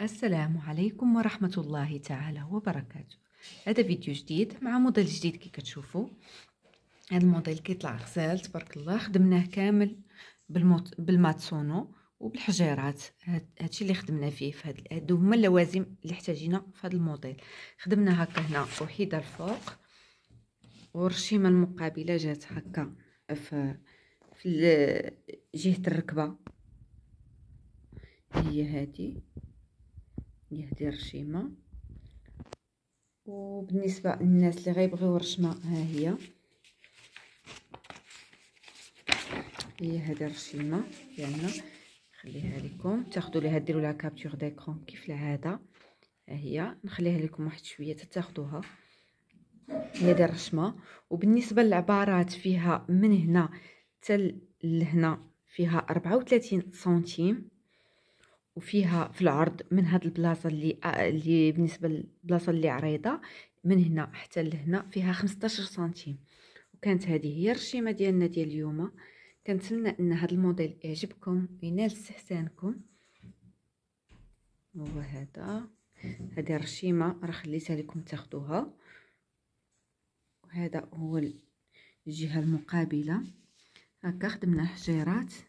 السلام عليكم ورحمة الله تعالى وبركاته هذا فيديو جديد مع موديل جديد كي كتشوفوا هذا الموديل كيطلع غزال تبارك الله خدمناه كامل بالموت... بالماتسونو وبالحجيرات هادشي اللي خدمنا فيه في هاد هادو هما اللوازم اللي احتاجينا في هاد الموديل خدمنا هكا هنا وحيده الفوق ورشيمة المقابله جات هكا في في جهه الركبه هي هادي هذه الرشيمه وبالنسبه للناس اللي غيبغيو رشمة ها هي هي هذه الرشيمه ديالنا نخليها لكم تاخذوا ليها ديروا لها كابتور ديكرون كيف العاده ها هي نخليها لكم واحد شويه تاخذوها هذه الرشمه وبالنسبه للعبارات فيها من هنا حتى لهنا فيها 34 سنتيم وفيها في العرض من هاد البلاصه اللي اللي بالنسبه للبلاصه اللي عريضه من هنا حتى لهنا فيها 15 سنتيم وكانت هذه هي الرشيمه ديالنا ديال اليوم كنتمنى ان هذا الموديل يعجبكم وينال استحسانكم هو هذا هذه الرشيمه راه خليتها لكم تاخذوها وهذا هو الجهه المقابله هكا خدمنا حجيرات